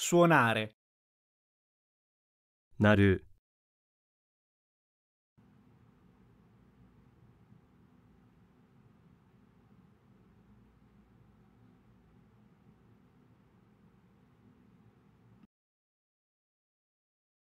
suonare. なる